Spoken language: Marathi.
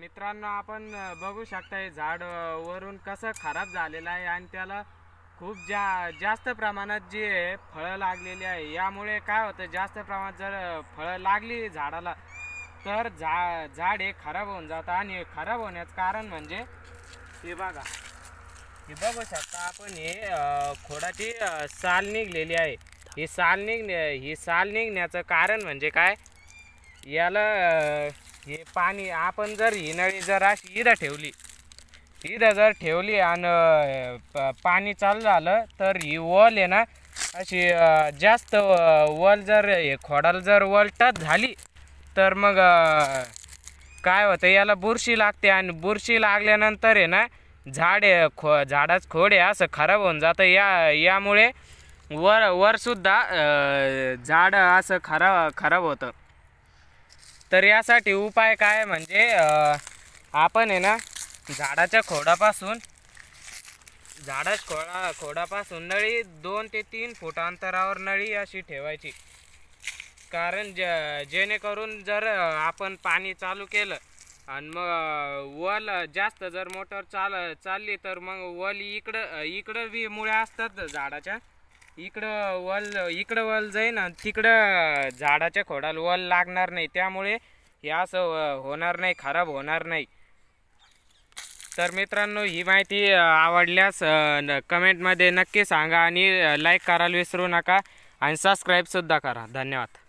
मित्रांनो आपण बघू शकता हे झाड वरून कसं खराब झालेलं आहे आणि त्याला खूप जा जास्त प्रमाणात जे फळं लागलेली आहे यामुळे काय होतं जास्त प्रमाणात जर फळं लागली झाडाला तर झा झाड हे खराब होऊन जातं आणि खराब होण्याचं कारण म्हणजे हे बघा हे बघू शकता आपण हे खोडाची साल निघलेली आहे ही साल निघ ही साल निघण्याचं कारण म्हणजे काय याला हे पाणी आपण जर ही नळी जर अशी हिरा ठेवली हिरा जर ठेवली आणि पाणी चालू झालं तर ही वल आहे ना अशी जास्त वल जर हे खोडाला जर वल टच झाली तर मग काय होतं याला बुरशी लागते आणि बुरशी लागल्यानंतर आहे ना झाडे खो झाडाच खोडे असं खराब होऊन जातं या यामुळे वर वरसुद्धा झाड असं खराब खराब होतं तर यासाठी उपाय काय म्हणजे आपण आहे ना झाडाच्या खोडापासून झाडाच्या खोडा खोडापासून नळी दोन ते तीन फूट अंतरावर नळी अशी ठेवायची कारण ज जेणेकरून जर आपण पाणी चालू केलं आणि मग वल जास्त जर मोटर चाल चालली तर मग वल इकडं इकडं बी मुळे असतात झाडाच्या इकडं वल इकडं वल जाईल ना तिकडं झाडाच्या खोडाला वल लागणार नाही त्यामुळे हे असं होणार नाही खराब होणार नाही तर मित्रांनो ही माहिती आवडल्यास कमेंटमध्ये नक्की सांगा आणि लाईक करायला विसरू नका आणि सबस्क्राईबसुद्धा करा धन्यवाद